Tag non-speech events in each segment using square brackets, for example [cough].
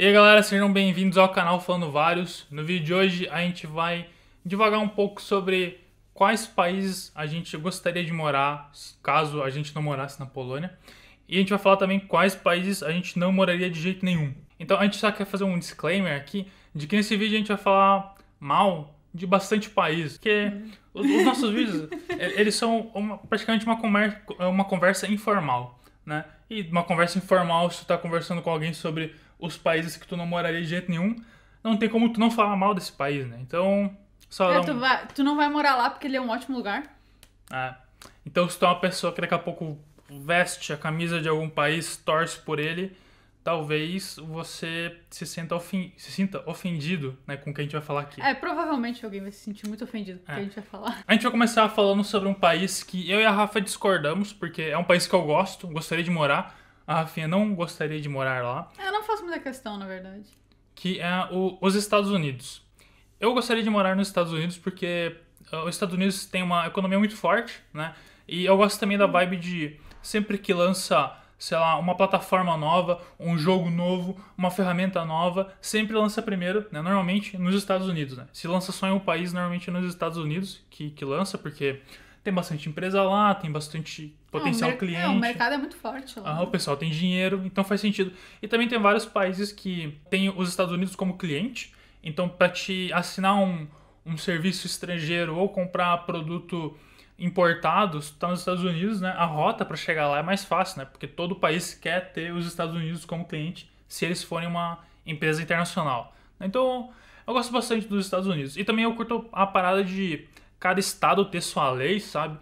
E aí galera, sejam bem-vindos ao canal Falando Vários. No vídeo de hoje a gente vai devagar um pouco sobre quais países a gente gostaria de morar caso a gente não morasse na Polônia. E a gente vai falar também quais países a gente não moraria de jeito nenhum. Então a gente só quer fazer um disclaimer aqui de que nesse vídeo a gente vai falar mal de bastante país, porque os, os nossos vídeos [laughs] eles são uma, praticamente uma, uma conversa informal, né? E uma conversa informal, se tu tá conversando com alguém sobre os países que tu não moraria de jeito nenhum, não tem como tu não falar mal desse país, né? Então, só é, um... tu, vai, tu não vai morar lá porque ele é um ótimo lugar. Ah, então se tu é uma pessoa que daqui a pouco veste a camisa de algum país, torce por ele, talvez você se, senta ofen se sinta ofendido né, com o que a gente vai falar aqui. É, provavelmente alguém vai se sentir muito ofendido com o que a é. gente vai falar. A gente vai começar falando sobre um país que eu e a Rafa discordamos, porque é um país que eu gosto, gostaria de morar, a Rafinha não gostaria de morar lá. Eu não faço muita questão, na verdade. Que é o, os Estados Unidos. Eu gostaria de morar nos Estados Unidos porque ah, os Estados Unidos tem uma economia muito forte, né? E eu gosto também da vibe de sempre que lança, sei lá, uma plataforma nova, um jogo novo, uma ferramenta nova, sempre lança primeiro, né? Normalmente nos Estados Unidos, né? Se lança só em um país, normalmente é nos Estados Unidos que, que lança, porque tem bastante empresa lá, tem bastante potencial não, ah, cliente. É, o mercado é muito forte lá. Ah, o pessoal tem dinheiro, então faz sentido. E também tem vários países que têm os Estados Unidos como cliente, então para te assinar um, um serviço estrangeiro ou comprar produto importado, está nos Estados Unidos, né? A rota para chegar lá é mais fácil, né? Porque todo país quer ter os Estados Unidos como cliente se eles forem uma empresa internacional. Então, eu gosto bastante dos Estados Unidos. E também eu curto a parada de cada estado ter sua lei, sabe?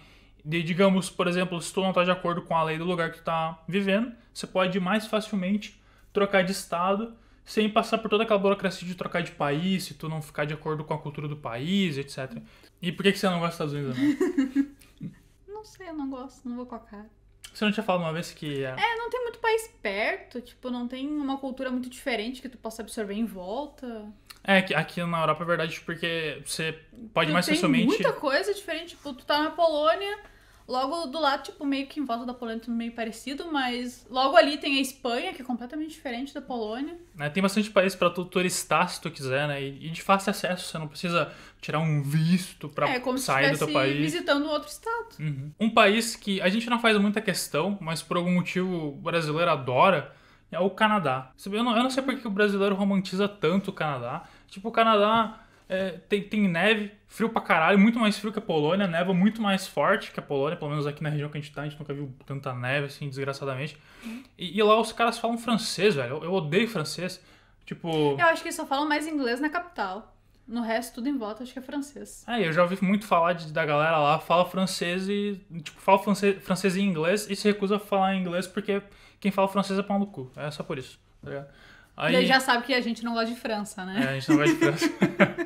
de, digamos, por exemplo, se tu não tá de acordo com a lei do lugar que tu tá vivendo, você pode mais facilmente trocar de estado sem passar por toda aquela burocracia de trocar de país, se tu não ficar de acordo com a cultura do país, etc. E por que, que você não gosta dos Estados Unidos? Né? [laughs] não sei, eu não gosto, não vou com a cara. Você não tinha falado uma vez que. É... é, não tem muito país perto, tipo, não tem uma cultura muito diferente que tu possa absorver em volta. É, aqui na Europa é verdade, porque você pode tu mais tem facilmente. Muita coisa diferente, tipo, tu tá na Polônia Logo do lado, tipo, meio que em volta da Polônia tudo meio parecido, mas logo ali tem a Espanha, que é completamente diferente da Polônia. É, tem bastante país para tu turistar se tu quiser, né? E, de fácil acesso, você não precisa tirar um visto pra é, como sair se do teu país. visitando outro estado. Uhum. Um país que a gente não faz muita questão, mas por algum motivo o brasileiro adora, é o Canadá. Eu não, eu não sei porque o brasileiro romantiza tanto o Canadá. Tipo, o Canadá é, tem, tem neve, frio pra caralho, muito mais frio que a Polônia, neva muito mais forte que a Polônia, pelo menos aqui na região que a gente tá, a gente nunca viu tanta neve, assim, desgraçadamente. E, e lá os caras falam francês, velho. Eu, eu odeio francês. Tipo. Eu acho que eles só falam mais inglês na capital. No resto, tudo em volta, acho que é francês. É, eu já ouvi muito falar de, da galera lá, fala francês e. Tipo, fala francês, francês e inglês e se recusa a falar inglês porque quem fala francês é pau no cu. É só por isso, tá ligado? Aí... já sabe que a gente não gosta de França, né? É, a gente não gosta de França. [laughs]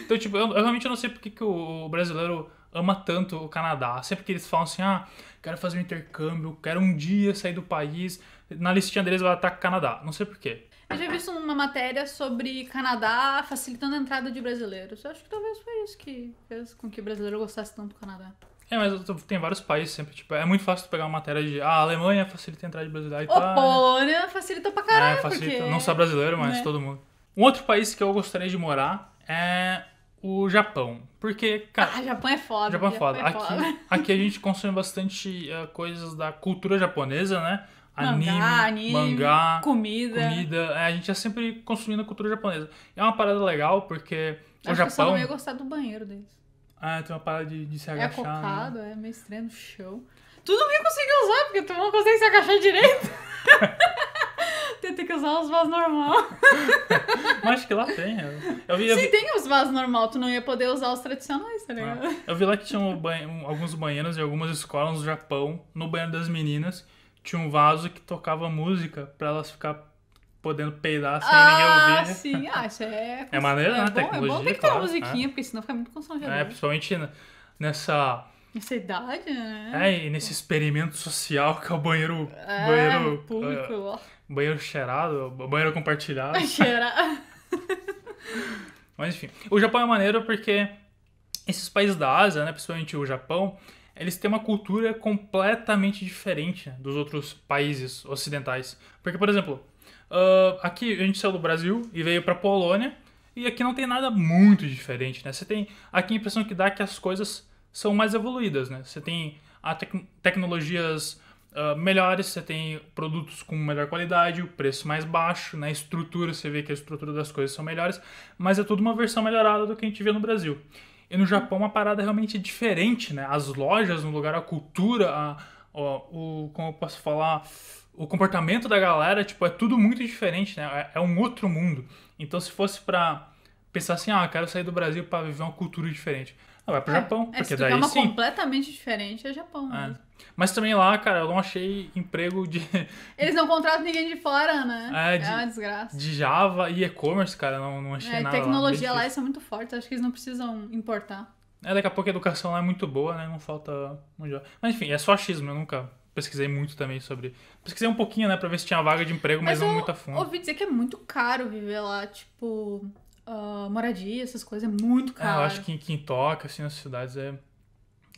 Então, tipo, eu, eu, realmente não sei porque que o, o brasileiro ama tanto o Canadá. Sempre que eles falam assim, ah, quero fazer um intercâmbio, quero um dia sair do país, na listinha deles vai estar Canadá. Não sei porquê. Eu já vi uma matéria sobre Canadá facilitando a entrada de brasileiros. Eu acho que talvez foi isso que fez com que o brasileiro gostasse tanto do Canadá. É, mas tem vários países sempre, tipo, é muito fácil tu pegar uma matéria de, ah, a Alemanha facilita a entrada de brasileiro, a ah, né? Polônia facilita pra é, caralho, é, facilita, porque... não só brasileiro, mas é. todo mundo. Um outro país que eu gostaria de morar é o Japão. Porque, cara. Ah, Japão é foda. Japão é foda. Japão é foda. Aqui, a gente consome bastante uh, coisas da cultura japonesa, né? Anime, mangá, anime, mangá comida. comida. É, a gente é sempre consumindo a cultura japonesa. É uma parada legal porque Acho o Japão. Que eu só ia gostar do banheiro deles. Ah, tem uma parada de, de se é agachar. É cocado, né? é meio estranho no show. Tu não me conseguiu usar, porque tu não consegue se agachar direito. [laughs] Tenta que usar os vasos normal. Mas [laughs] acho que lá tem. É. Eu, vi, eu vi... Se tem os vasos normal, tu não ia poder usar os tradicionais, tá ligado? Ah, eu vi lá que tinha banho, alguns banheiros em algumas escolas no Japão, no banheiro das meninas, tinha um vaso que tocava música pra elas ficar podendo peidar sem ah, ninguém ouvir. Ah, sim. acho. é... [laughs] É maneiro, né? É tecnologia, bom, é bom ter que ter claro, uma né? musiquinha, é. porque senão fica muito constrangedor. É, principalmente nessa... Nessa idade, né? É, e nesse experimento social que é o banheiro. É, banheiro público. Uh, Banheiro cheirado, banheiro compartilhado. [laughs] Cheirado. [laughs] Mas enfim. O Japão é maneiro porque esses países da Ásia, né, principalmente o Japão, eles têm uma cultura completamente diferente dos outros países ocidentais. Porque, por exemplo, uh, aqui a gente saiu do Brasil e veio pra Polônia, e aqui não tem nada muito diferente, né? Você tem aqui a impressão que dá é que as coisas são mais evoluídas, né? Você tem a tec tecnologias ah, melhores, você tem produtos com melhor qualidade, o preço mais baixo, na né? estrutura, você vê que a estrutura das coisas são melhores, mas é tudo uma versão melhorada do que a gente vê no Brasil. E no Japão uma parada realmente diferente, né? As lojas no lugar, a cultura, a, o, como eu posso falar, o comportamento da galera, tipo, é tudo muito diferente, né? É, é um outro mundo. Então se fosse pra pensar assim, ah, quero sair do Brasil para viver uma cultura diferente. Ah, vai pro é, Japão, é, porque daí sim. É uma completamente diferente, é Japão. É. Mas também lá, cara, eu não achei emprego de. [laughs] Eles não contratam ninguém de fora, né? É, é, de, uma desgraça. De Java e e-commerce, cara, não, não achei é, nada. Tecnologia lá, isso é muito forte, acho que eles não precisam importar. É, daqui a pouco a educação lá é muito boa, né? Não falta. Mas enfim, é só achismo, eu nunca pesquisei muito também sobre. Pesquisei um pouquinho, né, pra ver se tinha vaga de emprego, mas, mas não eu, muito a fundo. Ouvi dizer que é muito caro viver lá, tipo. Uh, moradia, essas coisas, é muito caro. É, eu acho que em quem toca, assim, nas cidades é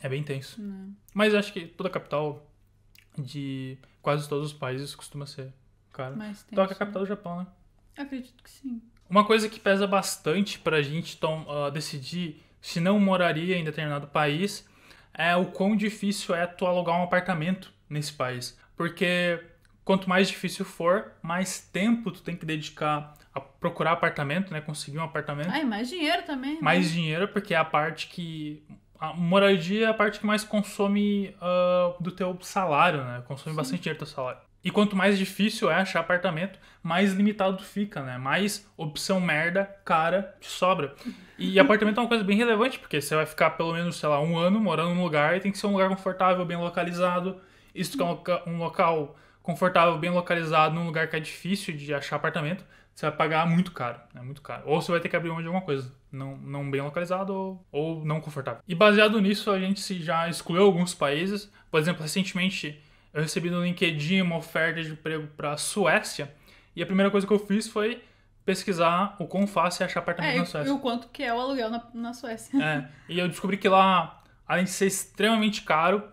é bem tenso. É. Mas acho que toda capital de quase todos os países costuma ser, cara. Mais tenso, Toca então, a né? capital do é Japão, né? Acredito que sim. Uma coisa que pesa bastante pra gente tom, então, uh, ah, decidir se não moraria em determinado país é o quão difícil é tu alugar um apartamento nesse país. Porque quanto mais difícil for, mais tempo tu tem que dedicar a procurar apartamento, né? Conseguir um apartamento. Ah, e mais dinheiro também. Né? Mais dinheiro, porque é a parte que a moradia é a parte que mais consome uh, do teu salário, né? Consome Sim. bastante dinheiro do teu salário. E quanto mais difícil é achar apartamento, mais limitado fica, né? Mais opção merda, cara, sobra. E [laughs] apartamento é uma coisa bem relevante, porque você vai ficar pelo menos, sei lá, um ano morando num lugar e tem que ser um lugar confortável, bem localizado. Isso que é um, local confortável, bem localizado, num lugar que é difícil de achar apartamento, você vai pagar muito caro, é né? muito caro. Ou você vai ter que abrir mão de alguma coisa, não, não bem localizado ou, ou não confortável. E baseado nisso, a gente já excluiu alguns países. Por exemplo, recentemente eu recebi no LinkedIn uma oferta de emprego para a Suécia e a primeira coisa que eu fiz foi pesquisar o quão fácil é achar apartamento é, na Suécia. E o quanto que é o aluguel na, na Suécia. É, e eu descobri que lá, além de ser extremamente caro,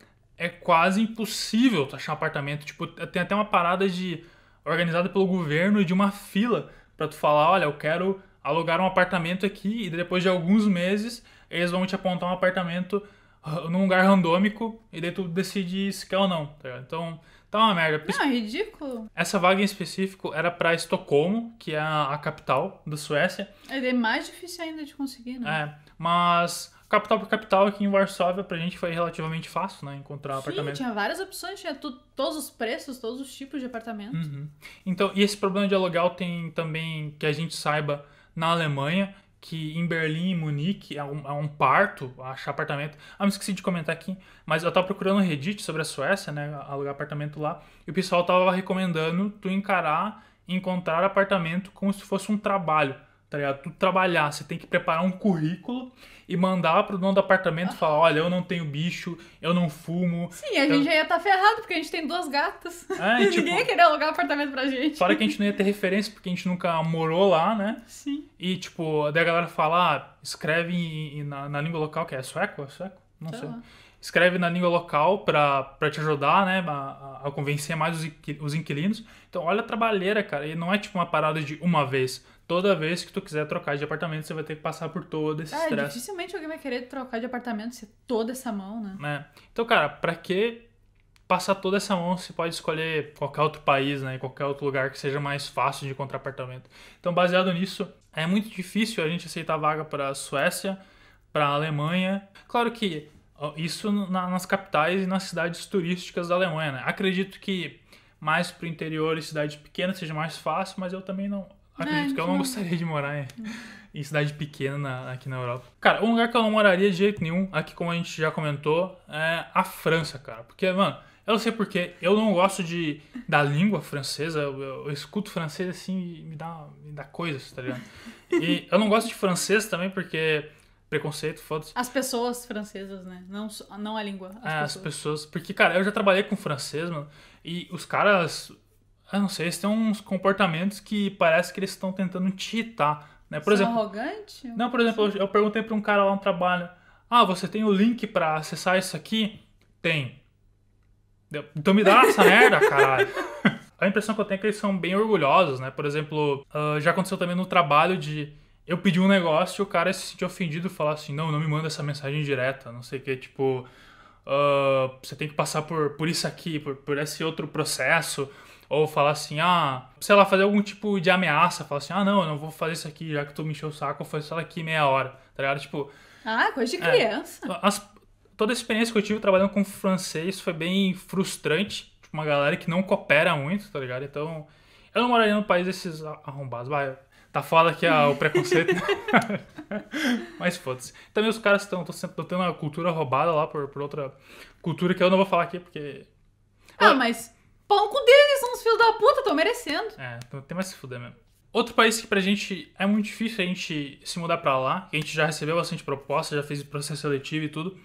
é quase impossível achar um apartamento. Tipo, tem até uma parada de organizada pelo governo e de uma fila para tu falar, olha, eu quero alugar um apartamento aqui e depois de alguns meses eles vão te apontar um apartamento ah, num lugar randômico e daí tu decide se quer ou não. Tá então, tá uma merda. Não, é ridículo. Essa vaga em específico era para Estocolmo, que é a capital da Suécia. É, é mais difícil ainda de conseguir, né? É, mas capital por capital aqui em Varsóvia, pra gente foi relativamente fácil, né? Encontrar Sim, apartamento. tinha várias opções, tinha tu, todos os preços, todos os tipos de apartamento. Uhum. Então, e esse problema de aluguel tem também, que a gente saiba, na Alemanha, que em Berlim e Munique é um, é um parto achar apartamento. Ah, me esqueci de comentar aqui, mas eu tava procurando no Reddit sobre a Suécia, né? Alugar apartamento lá, e o pessoal tava recomendando tu encarar, encontrar apartamento como se fosse um trabalho tá ligado? Tu trabalhar, você tem que preparar um currículo e mandar pro dono do apartamento ah. falar, olha, eu não tenho bicho, eu não fumo. Sim, a gente então já ia estar tá ferrado, porque a gente tem duas gatas. É, e [laughs] tipo... Ninguém ia querer alugar um apartamento pra gente. Fora que a gente não ia ter referência, porque a gente nunca morou lá, né? Sim. E, tipo, daí a galera fala, ah, escreve em, em, na, na, língua local, que é sueco? É sueco? Não sei. sei. Escreve na língua local pra, pra te ajudar, né? A, a convencer mais os inquilinos. Então, olha a trabalheira, cara. E não é tipo uma parada de uma vez toda vez que tu quiser trocar de apartamento, você vai ter que passar por todo esse ah, estresse. É, dificilmente alguém vai querer trocar de apartamento se toda essa mão, né? É. Então, cara, pra que passar toda essa mão? Você pode escolher qualquer outro país, né? Qualquer outro lugar que seja mais fácil de encontrar apartamento. Então, baseado nisso, é muito difícil a gente aceitar vaga pra Suécia, pra Alemanha. Claro que isso na, nas capitais e nas cidades turísticas da Alemanha, né? Acredito que mais pro interior e cidades pequenas seja mais fácil, mas eu também não Acredito que eu não, gostaria de morar em, em cidade pequena na, aqui na Europa. Cara, um lugar que eu não moraria de jeito nenhum, aqui como a gente já comentou, é a França, cara. Porque, mano, eu não sei porquê, eu não gosto de, da língua francesa, eu, eu escuto francês assim me dá, me dá coisas, tá ligado? E eu não gosto de francês também porque preconceito, foda-se. As pessoas francesas, né? Não, não a língua. As, é, pessoas. as pessoas. Porque, cara, eu já trabalhei com francês, mano, e os caras eu não sei, eles têm uns comportamentos que parece que eles estão tentando te irritar. Né? Por exemplo, arrogante? Não, por exemplo, eu, eu perguntei para um cara lá no trabalho: Ah, você tem o link para acessar isso aqui? Tem. Então me dá essa [laughs] merda, caralho. [laughs] A impressão que eu tenho é que eles são bem orgulhosos, né? Por exemplo, uh, já aconteceu também no trabalho de eu pedir um negócio e o cara se sentir ofendido e falar assim: Não, não me manda essa mensagem direta, não sei o que, tipo. Uh, você tem que passar por, por isso aqui, por, por esse outro processo ou falar assim, ah, sei lá, fazer algum tipo de ameaça, falar assim, ah, não, eu não vou fazer isso aqui, já que tu me encheu o saco, foi isso daqui meia hora, tá ligado? Tipo. Ah, coisa de é, criança. É, as, toda a experiência que eu tive trabalhando com francês foi bem frustrante. Tipo, uma galera que não coopera muito, tá ligado? Então, eu não moraria num país desses arrombados. Vai, tá foda aqui ah, o preconceito. [laughs] [laughs] Mas foda-se. Também os caras estão tendo uma cultura roubada lá por, por outra cultura que eu não vou falar aqui, porque. Ah, mas Pão com deles, são os filhos da puta, tô merecendo. É, tem mais que fuder mesmo. Outro país que pra gente é muito difícil a gente se mudar pra lá, que a gente já recebeu bastante proposta, já fez processo seletivo e tudo,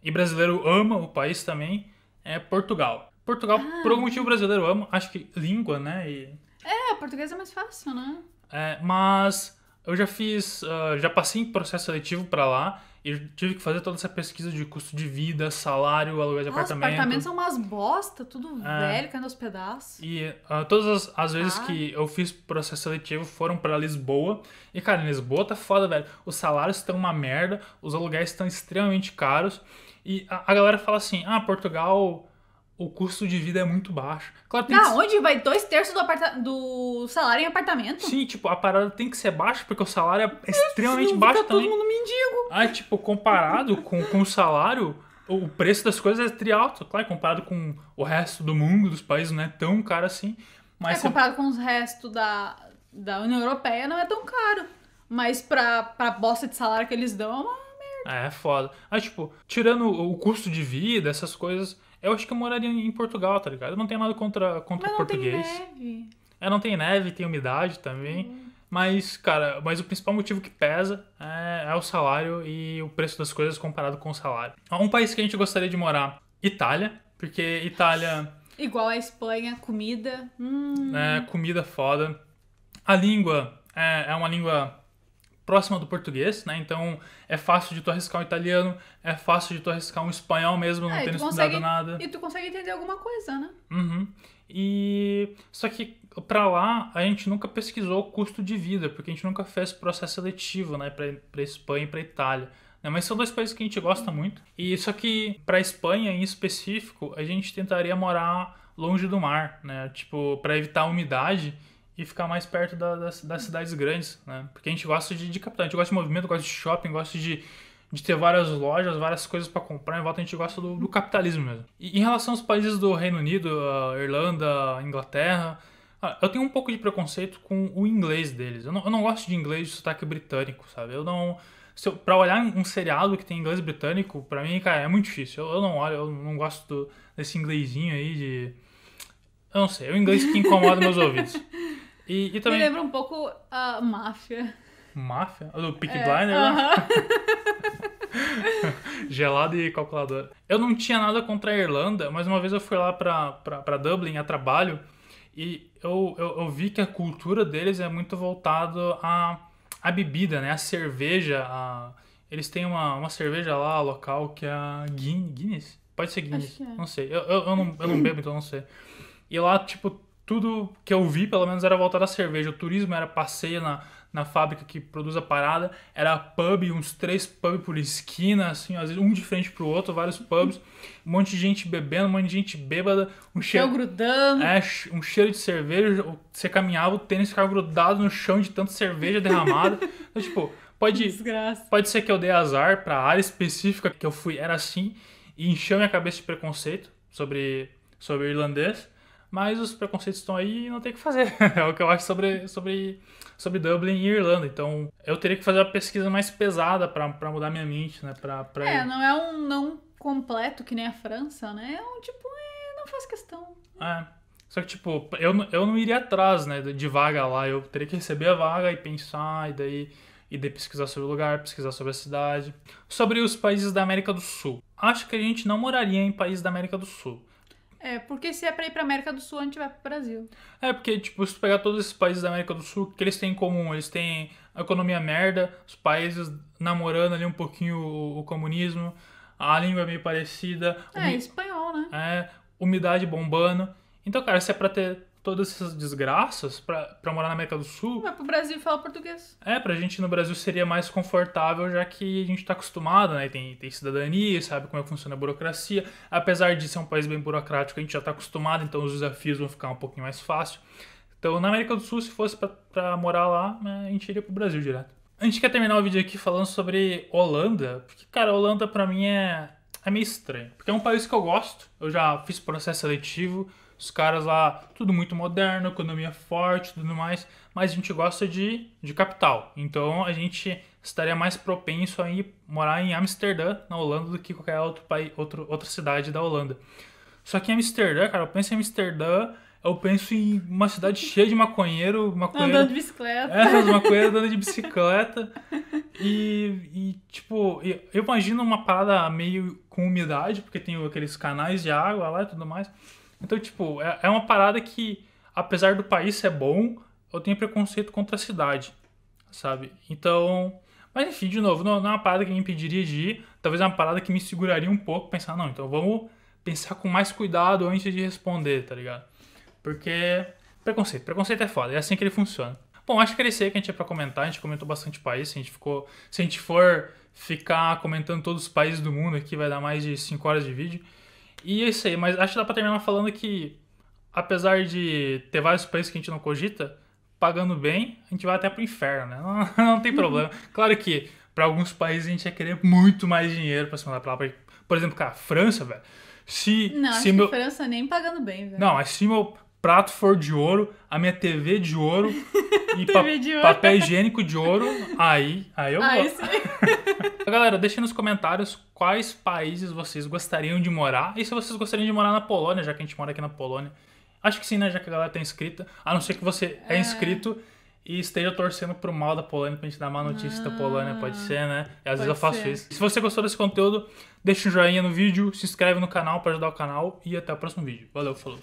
e brasileiro ama o país também, é Portugal. Portugal, ah. por algum motivo, brasileiro ama, acho que língua, né? E... É, português é mais fácil, né? É, mas eu já fiz, uh, já passei em processo seletivo pra lá, eu tive que fazer toda essa pesquisa de custo de vida, salário, aluguel de ah, apartamento. Os apartamentos são umas bosta, tudo é. velho, caindo aos pedaços. E uh, todas as, as vezes ah. que eu fiz processo seletivo foram para Lisboa. E, cara, Lisboa tá foda, velho. Os salários estão uma merda, os aluguéis estão extremamente caros. E a, a galera fala assim: ah, Portugal o custo de vida é muito baixo. Claro, tem não, que... onde vai dois terços do, aparta... do salário em apartamento? Sim, tipo, a parada tem que ser baixa, porque o salário é extremamente baixo também. todo mundo mendigo. Ah, tipo, comparado com, com o salário, o preço das coisas é tri alto. Claro, comparado com o resto do mundo, dos países, não é tão caro assim. Mas é, comparado com os restos da, da União Europeia, não é tão caro. Mas pra, pra bosta de salário que eles dão, é uma merda. É, foda. Ah, tipo, tirando o custo de vida, essas coisas eu acho que eu moraria em Portugal, tá ligado? Eu não tenho nada contra, contra mas português. Não tem neve. É, não tem neve, tem umidade também. Uhum. Mas, cara, mas o principal motivo que pesa é, é, o salário e o preço das coisas comparado com o salário. Um país que a gente gostaria de morar, Itália, porque Itália. Igual a Espanha, comida. Hum. É, comida foda. A língua é, é uma língua próxima do português, né? Então é fácil de tu arriscar um italiano, é fácil de tu arriscar um espanhol mesmo, não é, tendo consegue, estudado nada. E tu consegue entender alguma coisa, né? Uhum. E só que para lá a gente nunca pesquisou o custo de vida, porque a gente nunca fez processo seletivo, né, para Espanha e para Itália. Né? Mas são dois países que a gente gosta muito. E só que para Espanha em específico, a gente tentaria morar longe do mar, né? Tipo, para evitar a umidade e ficar mais perto da, das, das, cidades grandes, né? Porque a gente gosta de, de capital, a gente gosta de movimento, gosta de shopping, gosta de, de ter várias lojas, várias coisas para comprar, em volta a gente gosta do, do, capitalismo mesmo. E em relação aos países do Reino Unido, Irlanda, Inglaterra, ah, eu tenho um pouco de preconceito com o inglês deles. Eu não, eu não gosto de inglês de sotaque britânico, sabe? Eu não. Se eu, pra olhar um seriado que tem inglês britânico, pra mim, cara, é muito difícil. Eu, eu não olho, eu não gosto do, desse inglesinho aí de. Eu não sei, é o inglês que incomoda meus ouvidos. [laughs] E, e também... Me lembra um pouco a uh, máfia. Máfia? Do Pick é, Blinder? Né? Uh [laughs] -huh. Gelado e calculadora. Eu não tinha nada contra a Irlanda, mas uma vez eu fui lá pra, pra, pra Dublin a trabalho e eu, eu, eu vi que a cultura deles é muito voltada à, à bebida, né? A cerveja. Eles têm uma, uma cerveja lá local que é a Guinness. Pode ser Guinness, é. não sei. Eu, eu, eu, não, eu não bebo, então não sei. E lá, tipo, tudo que eu vi, pelo menos, era voltado à cerveja. O turismo era passeio na, na fábrica que produz a parada, era pub, uns três pubs por esquina, assim, às vezes um de frente pro outro, vários pubs, um monte de gente bebendo, um monte de gente bêbada, um cheiro. grudando. É, um cheiro de cerveja. Você caminhava, o tênis ficava grudado no chão de tanta cerveja derramada. [laughs] então, tipo, pode. Desgraça. Pode ser que eu dei azar pra área específica que eu fui, era assim, e encheu minha cabeça de preconceito sobre, sobre irlandês. Mas os preconceitos estão aí e não tem o que fazer. [laughs] é o que eu acho sobre, sobre, sobre Dublin e Irlanda. Então, eu teria que fazer uma pesquisa mais pesada para mudar minha mente, né? Pra, pra é, ir. não é um não completo que nem a França, né? É um tipo, é, não faz questão. É. Só que, tipo, eu, eu não iria atrás, né, de vaga lá. Eu teria que receber a vaga e pensar, e daí e de pesquisar sobre o lugar, pesquisar sobre a cidade, sobre os países da América do Sul. Acho que a gente não moraria em países da América do Sul. É, porque se é pra ir pra América do Sul, a gente vai pro Brasil. É, porque, tipo, se tu pegar todos esses países da América do Sul, o que eles têm em comum? Eles têm a economia merda, os países namorando ali um pouquinho o, o comunismo, a língua é meio parecida. É, espanhol, né? É, umidade bombando. Então, cara, se é pra ter todas essas desgraças para morar na América do Sul. Mas pro Brasil falar português. É, pra gente no Brasil seria mais confortável, já que a gente tá acostumado, né? Tem, tem cidadania, sabe como é que funciona a burocracia. Apesar de ser um país bem burocrático, a gente já tá acostumado, então os desafios vão ficar um pouquinho mais fácil. Então, na América do Sul, se fosse para morar lá, né, a gente iria pro Brasil direto. A gente quer terminar o vídeo aqui falando sobre Holanda, porque, cara, Holanda para mim é, é meio estranho. Porque é um país que eu gosto, eu já fiz processo seletivo, os caras lá, tudo muito moderno, economia forte, tudo mais, mas a gente gosta de, de capital. Então a gente estaria mais propenso a ir morar em Amsterdã, na Holanda, do que qualquer outro país, outro, outra cidade da Holanda. Só que em Amsterdã, cara, eu penso em Amsterdã, eu penso em uma cidade [laughs] cheia de maconheiro, maconheiro andando de bicicleta. É, maconheiro andando de bicicleta. E, e, tipo, eu imagino uma parada meio com umidade, porque tem aqueles canais de água lá e tudo mais. Então, tipo, é, é uma parada que, apesar do país ser bom, eu tenho preconceito contra a cidade, sabe? Então. Mas enfim, de novo, não, não é uma parada que me impediria de ir, talvez é uma parada que me seguraria um pouco, pensar, não, então vamos pensar com mais cuidado antes de responder, tá ligado? Porque preconceito, preconceito é foda, é assim que ele funciona. Bom, acho que era isso aí que a gente ia pra comentar, a gente comentou bastante país, a gente, ficou, se a gente for ficar comentando todos os países do mundo aqui, vai dar mais de 5 horas de vídeo. E é isso aí, mas acho que dá pra terminar falando que, apesar de ter vários países que a gente não cogita, pagando bem, a gente vai até pro inferno, né? [laughs] Não, não tem problema. Uhum. Claro que para alguns países a gente ia querer muito mais dinheiro pra se mandar pra lá. Por exemplo, cara, França, velho. Se, não, se acho meu... que França nem pagando bem, velho. Não, mas se meu prato for de ouro, a minha TV de ouro [laughs] e pa de ouro. papel higiênico de ouro, aí, aí eu aí [laughs] Galera, deixem nos comentários quais países vocês gostariam de morar e se vocês gostariam de morar na Polônia, já que a gente mora aqui na Polônia. Acho que sim, né? Já que a galera tá inscrita. A não ser que você é, é inscrito e esteja torcendo pro mal da Polônia pra gente dar má notícia ah, da Polônia, ah, pode ser, né? E às vezes eu faço ser. isso. Se você gostou desse conteúdo, deixa um joinha no vídeo, se inscreve no canal para ajudar o canal e até o próximo vídeo. Valeu, falou!